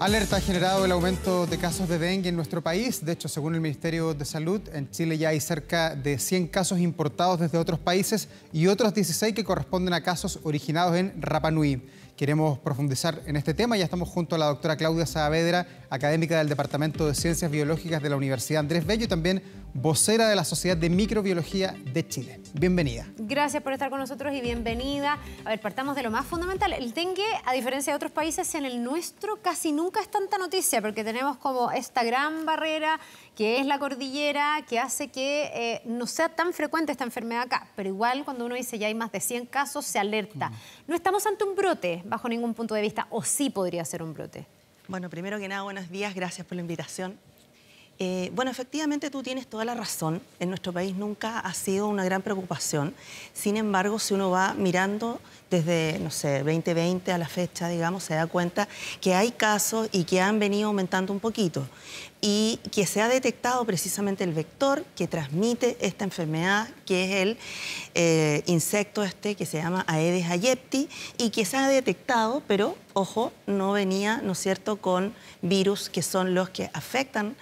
Alerta ha generado el aumento de casos de dengue en nuestro país. De hecho, según el Ministerio de Salud, en Chile ya hay cerca de 100 casos importados desde otros países y otros 16 que corresponden a casos originados en Rapanui. Queremos profundizar en este tema. Ya estamos junto a la doctora Claudia Saavedra, académica del Departamento de Ciencias Biológicas de la Universidad Andrés Bello y también vocera de la Sociedad de Microbiología de Chile. Bienvenida. Gracias por estar con nosotros y bienvenida. A ver, partamos de lo más fundamental. El dengue, a diferencia de otros países, en el nuestro casi nunca es tanta noticia porque tenemos como esta gran barrera que es la cordillera, que hace que eh, no sea tan frecuente esta enfermedad acá. Pero igual cuando uno dice ya hay más de 100 casos, se alerta. No estamos ante un brote bajo ningún punto de vista, o sí podría ser un brote. Bueno, primero que nada, buenos días, gracias por la invitación. Eh, bueno, efectivamente tú tienes toda la razón. En nuestro país nunca ha sido una gran preocupación. Sin embargo, si uno va mirando desde, no sé, 2020 a la fecha, digamos, se da cuenta que hay casos y que han venido aumentando un poquito y que se ha detectado precisamente el vector que transmite esta enfermedad, que es el eh, insecto este que se llama Aedes aegypti y que se ha detectado, pero, ojo, no venía, ¿no es cierto?, con virus que son los que afectan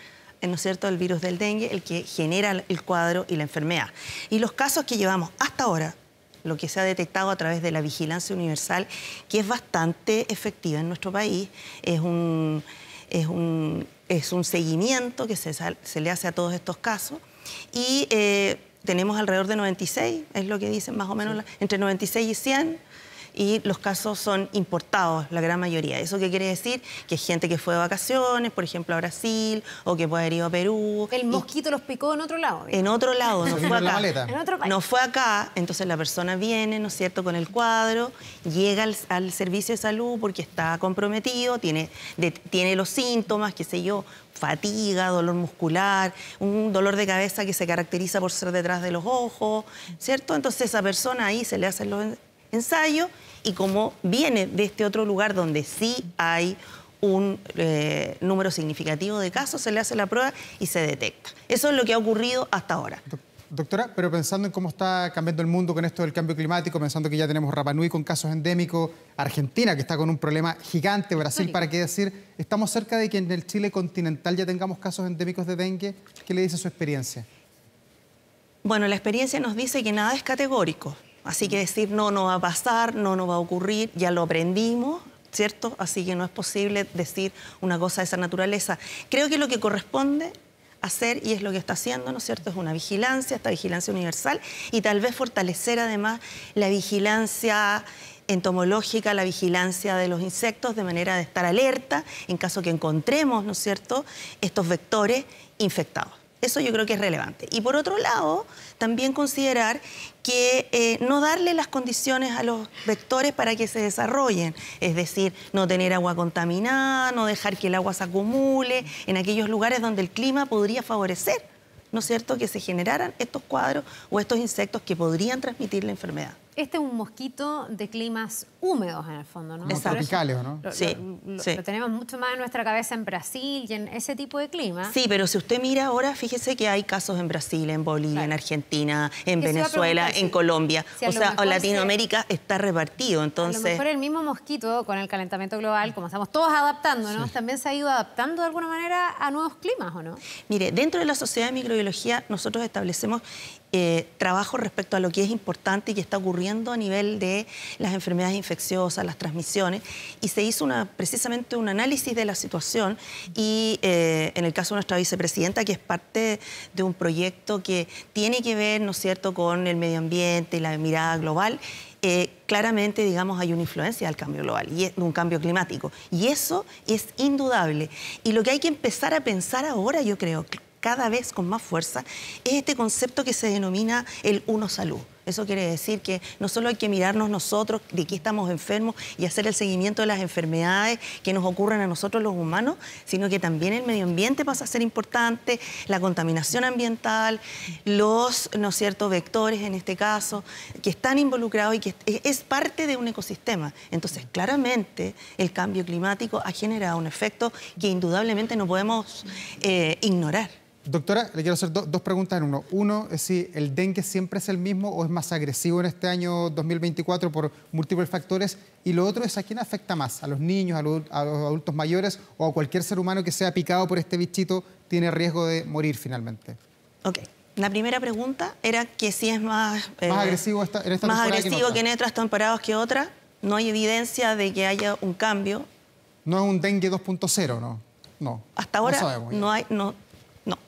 cierto?, el virus del dengue, el que genera el cuadro y la enfermedad. Y los casos que llevamos hasta ahora, lo que se ha detectado a través de la vigilancia universal, que es bastante efectiva en nuestro país, es un, es un, seguimiento que se, se, le hace a todos estos casos. Y eh, tenemos alrededor de 96, es lo que dicen más o menos, entre 96 y 100 y los casos son importados, la gran mayoría. ¿Eso qué quiere decir? Que gente que fue de vacaciones, por ejemplo, a Brasil, o que puede haber ido a Perú. El mosquito los picó en otro lado. En otro lado, no fue acá. En otro país. No fue acá, entonces la persona viene, ¿no es cierto?, con el cuadro, llega al, servicio de salud porque está comprometido, tiene, tiene los síntomas, qué sé yo, fatiga, dolor muscular, un dolor de cabeza que se caracteriza por ser detrás de los ojos, ¿cierto? Entonces esa persona ahí se le hacen los ensayo y como viene de este otro lugar donde sí hay un eh, número significativo de casos, se le hace la prueba y se detecta. Eso es lo que ha ocurrido hasta ahora. Doctora, pero pensando en cómo está cambiando el mundo con esto del cambio climático, pensando que ya tenemos Rapanui con casos endémicos, Argentina que está con un problema gigante, Brasil, ¿para qué decir? ¿Estamos cerca de que en el Chile continental ya tengamos casos endémicos de dengue? ¿Qué le dice su experiencia? Bueno, la experiencia nos dice que nada es categórico. Así que mm. decir, no, no va a pasar, no, no va a ocurrir, ya lo aprendimos, ¿cierto? Así que no es posible decir una cosa de esa naturaleza. Creo que lo que corresponde hacer y es lo que está haciendo, ¿no es cierto? Es una vigilancia, esta vigilancia universal y tal vez fortalecer además la vigilancia entomológica, la vigilancia de los insectos, de manera de estar alerta en caso que encontremos, ¿no es cierto?, estos vectores infectados. Eso yo creo que es relevante. Y por otro lado, también considerar que eh, no darle las condiciones a los vectores para que se desarrollen, es decir, no tener agua contaminada, no dejar que el agua se acumule en aquellos lugares donde el clima podría favorecer, ¿no es cierto?, que se generaran estos cuadros o estos insectos que podrían transmitir la enfermedad. Este es un mosquito de climas húmedos en el fondo, ¿no? tropicales, ¿no? sí, lo, tenemos mucho más en nuestra cabeza en Brasil y en ese tipo de clima. Sí, pero si usted mira ahora, fíjese que hay casos en Brasil, en Bolivia, en Argentina, en Venezuela, en Colombia. o sea, Latinoamérica está repartido, entonces... A lo mejor el mismo mosquito con el calentamiento global, como estamos todos adaptándonos, ¿no? también se ha ido adaptando de alguna manera a nuevos climas, ¿o no? Mire, dentro de la Sociedad de Microbiología nosotros establecemos eh, trabajo respecto a lo que es importante y que está ocurriendo a nivel de las enfermedades infecciosas, las transmisiones, y se hizo precisamente un análisis de la situación y eh, en el caso de nuestra vicepresidenta, que es parte de un proyecto que tiene que ver, ¿no es cierto?, con el medio ambiente y la mirada global. Eh, claramente, digamos, hay una influencia del cambio global y un cambio climático. Y eso es indudable. Y lo que hay que empezar a pensar ahora, yo creo, cada vez con más fuerza es este concepto que se denomina el uno salud. Eso quiere decir que no solo hay que mirarnos nosotros de qué estamos enfermos y hacer el seguimiento de las enfermedades que nos ocurren a nosotros los humanos, sino que también el medio ambiente pasa a ser importante, la contaminación ambiental, los ¿no vectores en este caso, que están involucrados y que es parte de un ecosistema. Entonces, claramente el cambio climático ha generado un efecto que indudablemente no podemos eh, ignorar. Doctora, le quiero hacer dos preguntas en uno. Uno es si el dengue siempre es el mismo o es más agresivo en este año 2024 por múltiples factores. Y lo otro es a quién afecta más, a los niños, a los, adultos mayores o a cualquier ser humano que sea picado por este bichito tiene riesgo de morir finalmente. Ok. La primera pregunta era que si es más... Eh, más agresivo esta, en esta Más agresivo que, en otras temporadas que otras. No hay evidencia de que haya un cambio. No es un dengue 2.0, ¿no? No. Hasta ahora no, no hay... No,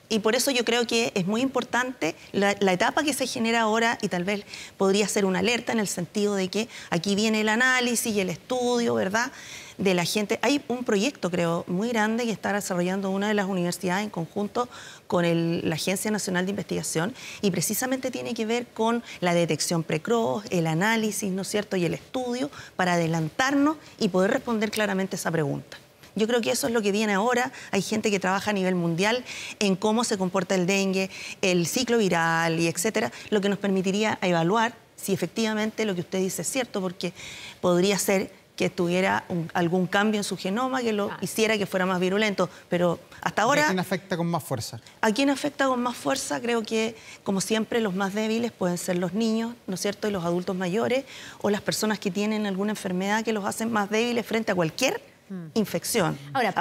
y por eso yo creo que es muy importante la, etapa que se genera ahora y tal vez podría ser una alerta en el sentido de que aquí viene el análisis y el estudio, ¿verdad? De la gente. Hay un proyecto, creo, muy grande que está desarrollando una de las universidades en conjunto con la Agencia Nacional de Investigación y precisamente tiene que ver con la detección precoz, el análisis, ¿no es cierto? Y el estudio para adelantarnos y poder responder claramente esa pregunta. Yo creo que eso es lo que viene ahora. Hay gente que trabaja a nivel mundial en cómo se comporta el dengue, el ciclo viral y etcétera, lo que nos permitiría evaluar si efectivamente lo que usted dice es cierto, porque podría ser que tuviera algún cambio en su genoma que lo hiciera que fuera más virulento. Pero hasta ahora... ¿A quién afecta con más fuerza? ¿A quién afecta con más fuerza? Creo que, como siempre, los más débiles pueden ser los niños, ¿no es cierto?, y los adultos mayores, o las personas que tienen alguna enfermedad que los hacen más débiles frente a cualquier Mm. infección. Ahora,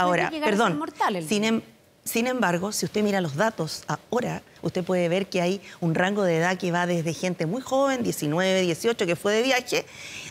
perdón, sin, em-, sin embargo, si usted mira los datos ahora, usted puede ver que hay un rango de edad que va desde gente muy joven, 19, 18, que fue de viaje,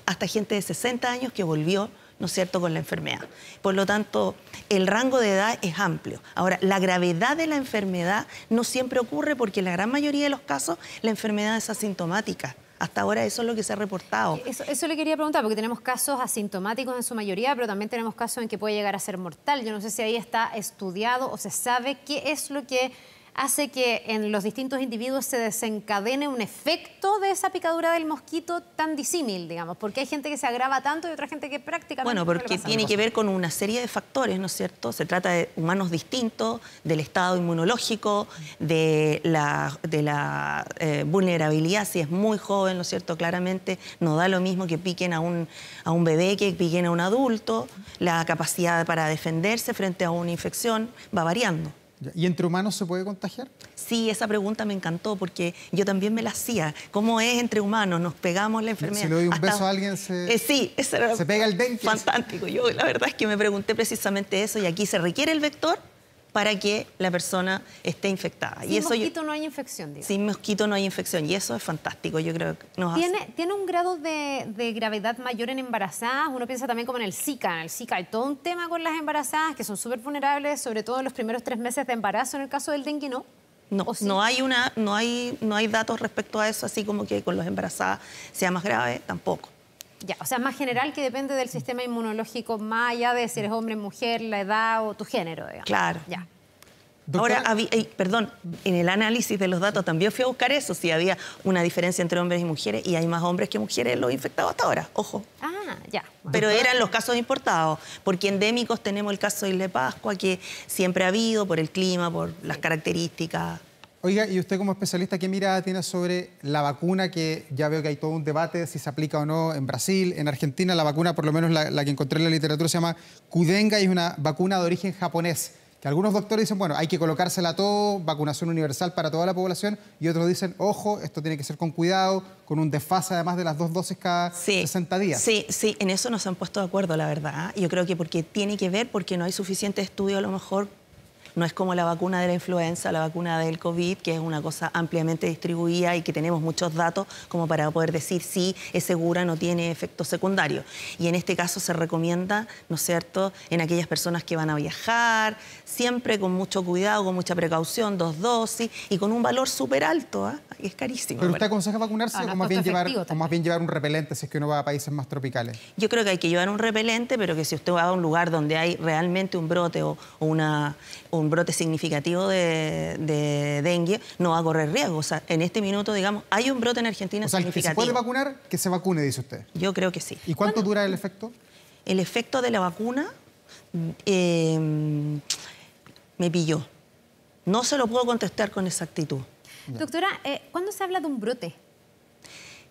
hasta gente de 60 años que volvió ¿no es cierto?, con la enfermedad. Por lo tanto, el rango de edad es amplio. Ahora, la gravedad de la enfermedad no siempre ocurre porque en la gran mayoría de los casos la enfermedad es asintomática. Hasta ahora eso es lo que se ha reportado. Eh, eso, le quería preguntar, porque tenemos casos asintomáticos en su mayoría, pero también tenemos casos en que puede llegar a ser mortal. Yo no sé si ahí está estudiado o se sabe qué es lo que hace que en los distintos individuos se desencadene un efecto de esa picadura del mosquito tan disímil, digamos? Porque hay gente que se agrava tanto y otra gente que prácticamente... Bueno, porque tiene que ver con una serie de factores, ¿no es cierto? Se trata de humanos distintos, del estado inmunológico, de la, eh, vulnerabilidad, si es muy joven, ¿no es cierto? Claramente no da lo mismo que piquen a un, a un bebé que piquen a un adulto, la capacidad para defenderse frente a una infección va variando. ¿Y entre humanos se puede contagiar? Sí, esa pregunta me encantó porque yo también me la hacía. ¿Cómo es entre humanos? ¿Nos pegamos la enfermedad? Si le doy un beso a alguien, se, eh, sí, se pega el dengue. Fantástico. Yo la verdad es que me pregunté precisamente eso y aquí se requiere el vector para que la persona esté infectada. Sin y eso mosquito no hay infección, digamos. Sin mosquito no hay infección y eso es fantástico, yo creo nos ¿Tiene, ¿Tiene un grado de, gravedad mayor en embarazadas? Uno piensa también como en el Zika. En el Zika hay todo un tema con las embarazadas que son súper vulnerables, sobre todo en los primeros tres meses de embarazo. En el caso del dengue, ¿no? No, no, hay una, no, hay, no hay datos respecto a eso, así como que con los embarazadas sea más grave, tampoco. Ya, o sea, más general que depende del sistema inmunológico, más allá de si eres hombre, mujer, la edad o tu género, Claro. Ahora, perdón, en el análisis de los datos también fui a buscar eso, si había una diferencia entre hombres y mujeres, y hay más hombres que mujeres los infectados hasta ahora, ojo. Ah, ya. Pero eran los casos importados, porque endémicos tenemos el caso de Isle de Pascua, que siempre ha habido por el clima, por las características Oiga, y usted como especialista, ¿qué mirada tiene sobre la vacuna? Que ya veo que hay todo un debate de si se aplica o no en Brasil, en Argentina. La vacuna, por lo menos la, que encontré en la literatura, se llama Kudenga y es una vacuna de origen japonés. Que algunos doctores dicen, bueno, hay que colocársela a todo, vacunación universal para toda la población, y otros dicen, ojo, esto tiene que ser con cuidado, con un desfase además de las dos dosis cada 60 días. Sí, sí, en eso nos han puesto de acuerdo, la verdad. ¿eh? Yo creo que porque tiene que ver, porque no hay suficiente estudio a lo mejor no es como la vacuna de la influenza, la vacuna del COVID, que es una cosa ampliamente distribuida y que tenemos muchos datos como para poder decir si es segura, no tiene efectos secundarios. Y en este caso se recomienda, ¿no es cierto?, en aquellas personas que van a viajar, siempre con mucho cuidado, con mucha precaución, dos dosis y con un valor súper alto, ¿ah? es carísimo. ¿Pero usted aconseja vacunarse ah, o, más bien llevar, más bien llevar un repelente si es que uno va a países más tropicales? Yo creo que hay que llevar un repelente, pero que si usted va a un lugar donde hay realmente un brote o, una, brote significativo de, dengue, no va a correr riesgo. O sea, en este minuto, digamos, hay un brote en Argentina significativo. se puede vacunar, que se vacune, dice usted. Yo creo que sí. ¿Y cuánto dura el efecto? El efecto de la vacuna em, me pilló. No se lo puedo contestar con exactitud. Doctora, eh, ¿cuándo se habla de un brote?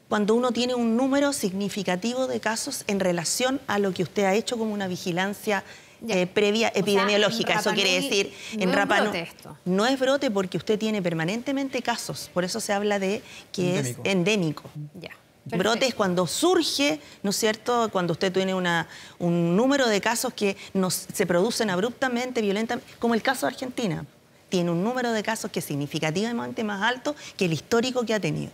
Cuando uno tiene un número significativo de casos en relación a lo que usted ha hecho como una vigilancia eh, previa epidemiológica. Eso quiere decir, en Rapa No es brote porque usted tiene permanentemente casos. Por eso se habla de que es endémico. Ya. Brote es cuando surge, ¿no es cierto? Cuando usted tiene una, un número de casos que se producen abruptamente, violentamente, como el caso de Argentina. Tiene un número de casos que es significativamente más alto que el histórico que ha tenido.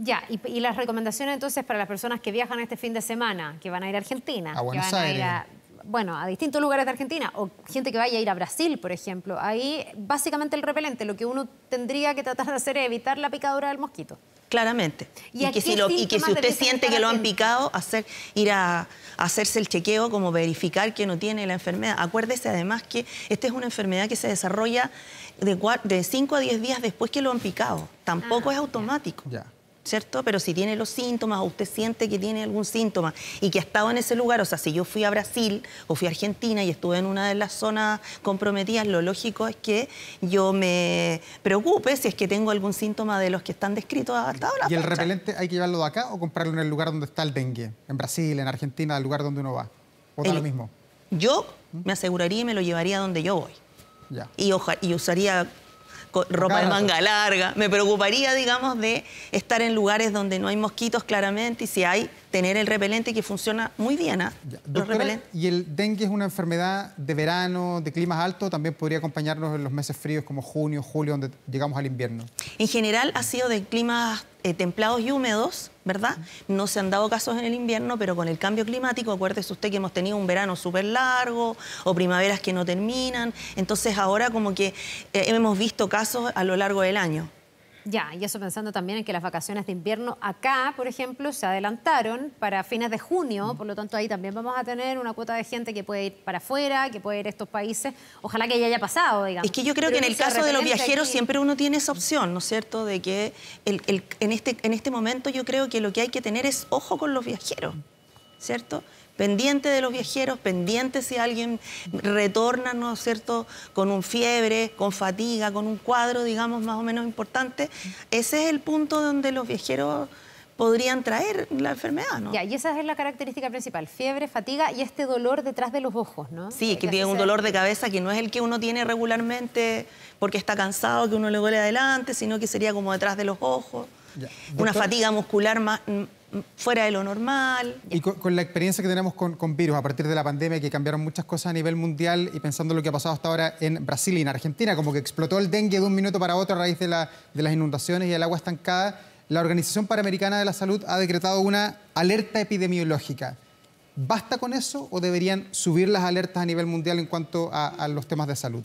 Ya, y, las recomendaciones entonces para las personas que viajan este fin de semana, que van a ir a Argentina, que van a ir a bueno, a distintos lugares de Argentina, o gente que vaya a ir a Brasil, por ejemplo, ahí básicamente el repelente, lo que uno tendría que tratar de hacer es evitar la picadura del mosquito. Claramente. Y, que, si usted siente que lo han picado, hacer, ir a, hacerse el chequeo, como verificar que no tiene la enfermedad. Acuérdese además que esta es una enfermedad que se desarrolla de, de 5 a 10 días después que lo han picado. Tampoco ah, es automático. ¿cierto? Pero si tiene los síntomas o usted siente que tiene algún síntoma y que ha estado en ese lugar, o sea, si yo fui a Brasil o fui a Argentina y estuve en una de las zonas comprometidas, lo lógico es que yo me preocupe si es que tengo algún síntoma de los que están descritos hasta ahora. ¿Y el pues, repelente hay que llevarlo de acá o comprarlo en el lugar donde está el dengue? En Brasil, en Argentina, el lugar donde uno va. ¿O da lo mismo? Yo ¿Mm? me aseguraría y me lo llevaría donde yo voy. Ya. Y, y usaría ropa de manga larga. Me preocuparía, digamos, de estar en lugares donde no hay mosquitos claramente y si hay, tener el repelente que funciona muy bien. ¿ah? ¿Y el dengue es una enfermedad de verano, de climas altos? ¿También podría acompañarnos en los meses fríos como junio, julio, donde llegamos al invierno? En general ha sido de climas eh, templados y húmedos ¿verdad? No se han dado casos en el invierno, pero con el cambio climático, acuérdese usted que hemos tenido un verano súper largo o primaveras que no terminan. Entonces ahora como que eh, hemos visto casos a lo largo del año. Ya, y eso pensando también en que las vacaciones de invierno acá, por ejemplo, se adelantaron para fines de junio, por lo tanto ahí también vamos a tener una cuota de gente que puede ir para afuera, que puede ir a estos países, ojalá que ya haya pasado, digamos. Es que yo creo que en el caso de los viajeros siempre uno tiene esa opción, ¿no es cierto?, de que en, este, en este momento yo creo que lo que hay que tener es ojo con los viajeros, ¿cierto?, pendiente de los viajeros, pendiente si alguien retorna, ¿no es cierto?, con un fiebre, con fatiga, con un cuadro, digamos, más o menos importante. Ese es el punto donde los viajeros podrían traer la enfermedad, Ya, y esa es la característica principal, fiebre, fatiga y este dolor detrás de los ojos, ¿no? Sí, que, tiene un dolor de cabeza que no es el que uno tiene regularmente porque está cansado, que uno le duele adelante, sino que sería como detrás de los ojos, una fatiga muscular más fuera de lo normal. Y con, la experiencia que tenemos con, virus a partir de la pandemia, que cambiaron muchas cosas a nivel mundial y pensando lo que ha pasado hasta ahora en Brasil y en Argentina, como que explotó el dengue de un minuto para otro a raíz de, las inundaciones y el agua estancada, la Organización Panamericana de la Salud ha decretado una alerta epidemiológica. ¿Basta con eso o deberían subir las alertas a nivel mundial en cuanto a los temas de salud?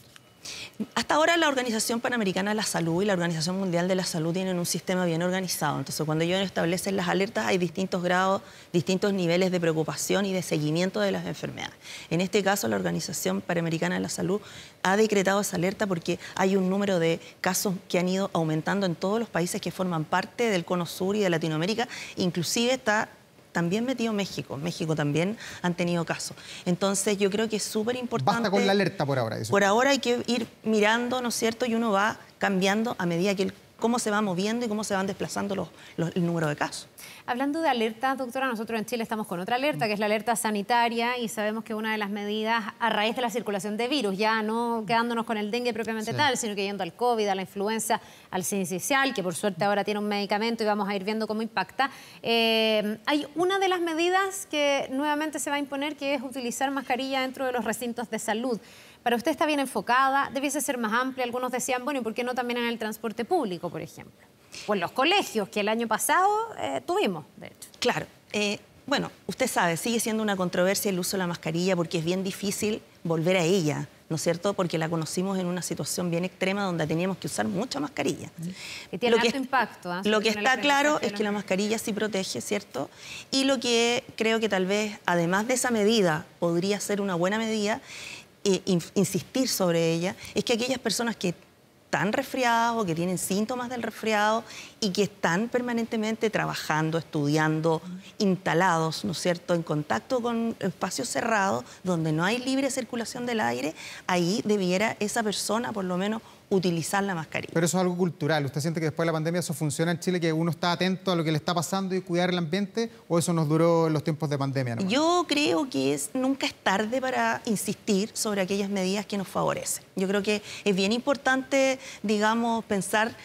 Hasta ahora la Organización Panamericana de la Salud y la Organización Mundial de la Salud tienen un sistema bien organizado. Entonces, cuando ellos establecen las alertas, hay distintos grados, distintos niveles de preocupación y de seguimiento de las enfermedades. En este caso, la Organización Panamericana de la Salud ha decretado esa alerta porque hay un número de casos que han ido aumentando en todos los países que forman parte del Cono Sur y de Latinoamérica. Inclusive está también metido México. México también han tenido casos. Entonces yo creo que es súper importante... Basta con la alerta por ahora. Por ahora hay que ir mirando, ¿no es cierto? Y uno va cambiando a medida que el cómo se va moviendo y cómo se van desplazando los, el número de casos. Hablando de alerta, doctora, nosotros en Chile estamos con otra alerta, que es la alerta sanitaria, y sabemos que una de las medidas a raíz de la circulación de virus, ya no quedándonos con el dengue propiamente tal, sino que yendo al COVID, a la influenza, al sincicial, que por suerte ahora tiene un medicamento y vamos a ir viendo cómo impacta. Eh, hay una de las medidas que nuevamente se va a imponer, que es utilizar mascarilla dentro de los recintos de salud para usted está bien enfocada, debiese ser más amplia. Algunos decían, bueno, ¿y por qué no también en el transporte público, por ejemplo? O los colegios, que el año pasado eh, tuvimos, de hecho. Claro. Eh, bueno, usted sabe, sigue siendo una controversia el uso de la mascarilla porque es bien difícil volver a ella. ¿no es cierto? Porque la conocimos en una situación bien extrema donde teníamos que usar mucha mascarilla. Y tiene lo impacto. ¿ah? Lo que está claro es que la mascarilla sí protege, ¿cierto? Y lo que creo que tal vez, además de esa medida, podría ser una buena medida, insistir sobre ella es que aquellas personas que están resfriadas o que tienen síntomas del resfriado y que están permanentemente trabajando, estudiando, instalados, ¿no es cierto?, en contacto con espacios cerrados donde no hay libre circulación del aire, ahí debiera esa persona por lo menos utilizar la mascarilla. Pero eso es algo cultural. ¿Usted siente que después de la pandemia eso funciona en Chile, que uno está atento a lo que le está pasando y cuidar el ambiente? ¿O eso nos duró en los tiempos de pandemia? Yo creo que nunca es tarde para insistir sobre aquellas medidas que nos favorecen. Yo creo que es bien importante, digamos, pensar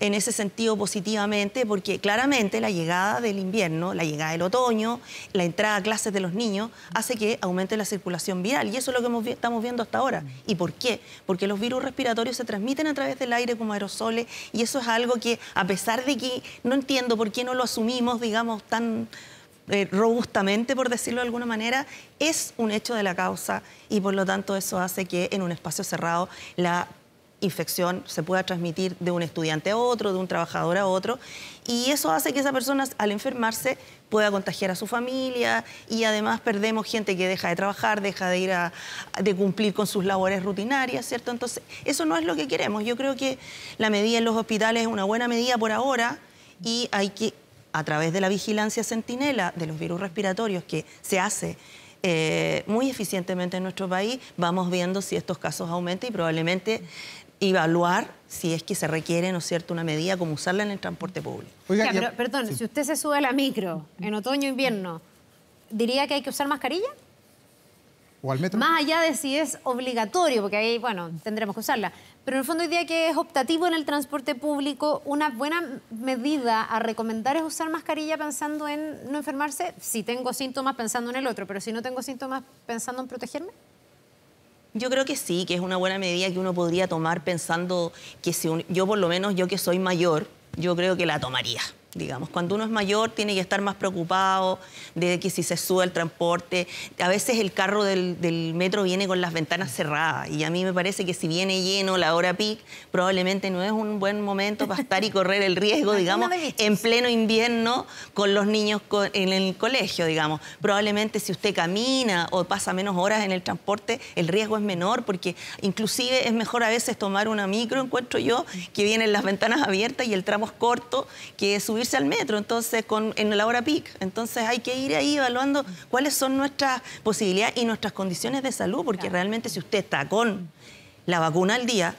en ese sentido positivamente, porque claramente la llegada del invierno, la llegada del otoño, la entrada a clases de los niños, hace que aumente la circulación viral. Y eso es lo que estamos viendo hasta ahora. ¿Y por qué? Porque los virus respiratorios se transmiten a través del aire como aerosoles y eso es algo que, a pesar de que no entiendo por qué no lo asumimos, digamos, tan... Eh, robustamente, por decirlo de alguna manera, es un hecho de la causa y por lo tanto eso hace que en un espacio cerrado la infección se pueda transmitir de un estudiante a otro, de un trabajador a otro, y eso hace que esa persona al enfermarse pueda contagiar a su familia y además perdemos gente que deja de trabajar, deja de ir a de cumplir con sus labores rutinarias, ¿cierto? Entonces, eso no es lo que queremos. Yo creo que la medida en los hospitales es una buena medida por ahora y hay que a través de la vigilancia sentinela de los virus respiratorios que se hace eh, muy eficientemente en nuestro país, vamos viendo si estos casos aumentan y probablemente evaluar si es que se requiere, ¿no cierto?, una medida como usarla en el transporte público. Oiga, perdón, si usted se sube a la micro en otoño invierno, ¿diría que hay que usar mascarilla? ¿O al metro? Más allá de si es obligatorio, porque ahí, bueno, tendremos que usarla. Pero en el fondo hoy día que es optativo en el transporte público, una buena medida a recomendar es usar mascarilla pensando en no enfermarse, si tengo síntomas pensando en el otro, pero si no tengo síntomas pensando en protegerme. Yo creo que sí, que es una buena medida que uno podría tomar pensando que si yo por lo menos, yo que soy mayor, yo creo que la tomaría digamos. Cuando uno es mayor tiene que estar más preocupado de que si se sube el transporte. A veces el carro del, metro viene con las ventanas cerradas y a mí me parece que si viene lleno la hora pic, probablemente no es un buen momento para estar y correr el riesgo, digamos, en pleno invierno con los niños en el colegio, digamos. Probablemente si usted camina o pasa menos horas en el transporte, el riesgo es menor porque inclusive es mejor a veces tomar una micro, encuentro yo, que vienen las ventanas abiertas y el tramo es corto, que subir al metro, entonces con, en la hora PIC. Entonces hay que ir ahí evaluando cuáles son nuestras posibilidades y nuestras condiciones de salud, porque realmente si usted está con la vacuna al día,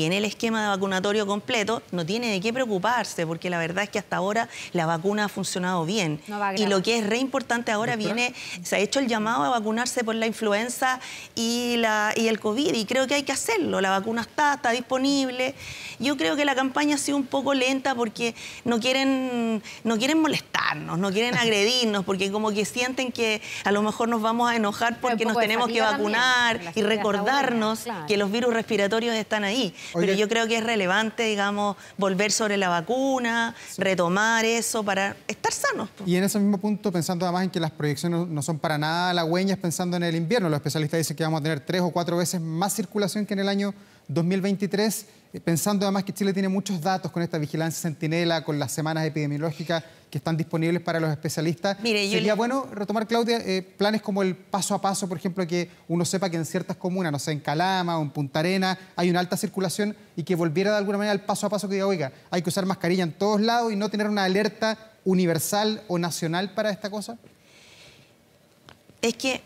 tiene el esquema de vacunatorio completo, no tiene de qué preocuparse, porque la verdad es que hasta ahora la vacuna ha funcionado bien. y lo que es re importante ahora viene, se ha hecho el llamado a vacunarse por la influenza y, la, y el COVID, y creo que hay que hacerlo. La vacuna está, está disponible. Yo creo que la campaña ha sido un poco lenta porque no quieren, no quieren molestarnos, no quieren agredirnos, porque como que sienten que a lo mejor nos vamos a enojar porque nos tenemos que vacunar y recordarnos que los virus respiratorios están ahí. Pero yo creo que es relevante, digamos, volver sobre la vacuna, retomar eso para estar sanos. Y en ese mismo punto, pensando además en que las proyecciones no son para nada halagüeñas pensando en el invierno, los especialistas dicen que vamos a tener tres o cuatro veces más circulación que en el año 2023, eh, pensando además que Chile tiene muchos datos con esta vigilancia centinela, con las semanas epidemiológicas que están disponibles para los especialistas. Mire, Sería bueno retomar, Claudia, eh, planes como el paso a paso, por ejemplo, que uno sepa que en ciertas comunas, no sé, en Calama o en Punta Arena, hay una alta circulación y que volviera de alguna manera el paso a paso que diga, oiga, hay que usar mascarilla en todos lados y no tener una alerta universal o nacional para esta cosa. Es que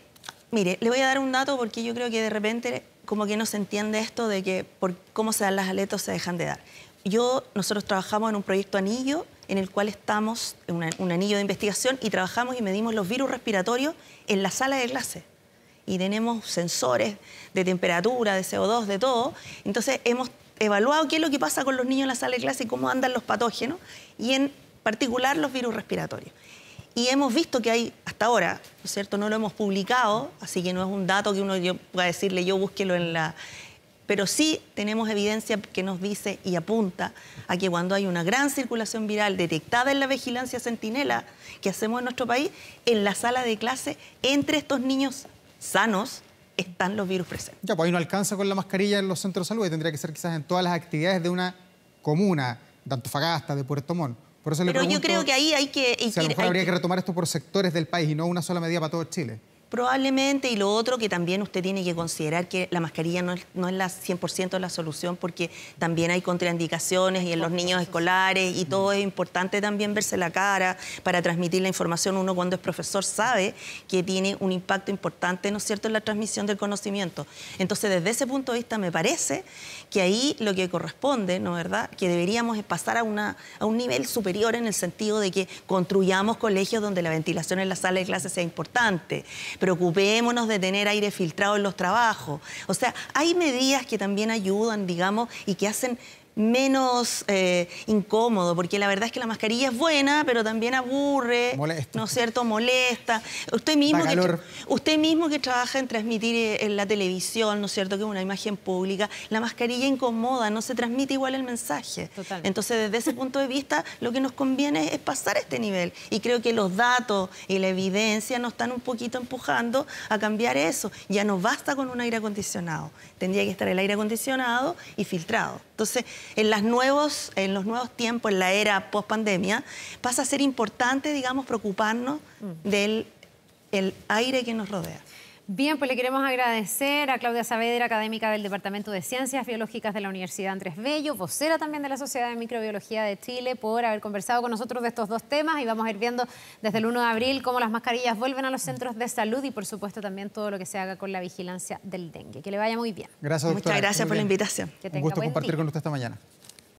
Mire, le voy a dar un dato porque yo creo que de repente como que no se entiende esto de que por cómo se dan las aletas se dejan de dar. Yo, nosotros trabajamos en un proyecto anillo en el cual estamos, en un anillo de investigación, y trabajamos y medimos los virus respiratorios en la sala de clase. Y tenemos sensores de temperatura, de CO2, de todo. Entonces hemos evaluado qué es lo que pasa con los niños en la sala de clase y cómo andan los patógenos, y en particular los virus respiratorios. Y hemos visto que hay, hasta ahora, ¿no es cierto? No lo hemos publicado, así que no es un dato que uno pueda decirle yo búsquelo en la... Pero sí tenemos evidencia que nos dice y apunta a que cuando hay una gran circulación viral detectada en la vigilancia sentinela que hacemos en nuestro país, en la sala de clase, entre estos niños sanos, están los virus presentes. Ya, pues ahí no alcanza con la mascarilla en los centros de salud, y tendría que ser quizás en todas las actividades de una comuna, de Antofagasta, de Puerto Montt. Pero yo creo que ahí hay que... a lo mejor habría que retomar esto por sectores del país y no una sola medida para todo Chile. Probablemente, y lo otro que también usted tiene que considerar que la mascarilla no es, no es la 100% la solución porque también hay contraindicaciones y en los niños escolares y todo mm. es importante también verse la cara para transmitir la información. Uno cuando es profesor sabe que tiene un impacto importante, ¿no es cierto?, en la transmisión del conocimiento. Entonces, desde ese punto de vista me parece que ahí lo que corresponde, ¿no es verdad?, que deberíamos pasar a, una, a un nivel superior en el sentido de que construyamos colegios donde la ventilación en la sala de clases sea importante preocupémonos de tener aire filtrado en los trabajos. O sea, hay medidas que también ayudan, digamos, y que hacen menos eh, incómodo, porque la verdad es que la mascarilla es buena, pero también aburre, ¿no es cierto? Molesta. Usted mismo, que, usted mismo que trabaja en transmitir eh, en la televisión, ¿no es cierto? Que es una imagen pública, la mascarilla incomoda, no se transmite igual el mensaje. Entonces, desde ese punto de vista, lo que nos conviene es pasar a este nivel. Y creo que los datos y la evidencia nos están un poquito empujando a cambiar eso. Ya no basta con un aire acondicionado, tendría que estar el aire acondicionado y filtrado. Entonces, en, los nuevos tiempos, en la era post-pandemia, pasa a ser importante, digamos, preocuparnos mm. del aire que nos rodea. Bien, pues le queremos agradecer a Claudia Saavedra, académica del Departamento de Ciencias Biológicas de la Universidad Andrés Bello, vocera también de la Sociedad de Microbiología de Chile, por haber conversado con nosotros de estos dos temas y vamos a ir viendo desde el 1 de abril cómo las mascarillas vuelven a los centros de salud y por supuesto también todo lo que se haga con la vigilancia del dengue. Que le vaya muy bien. Gracias, Muchas gracias por la invitación. Un gusto compartir con usted esta mañana.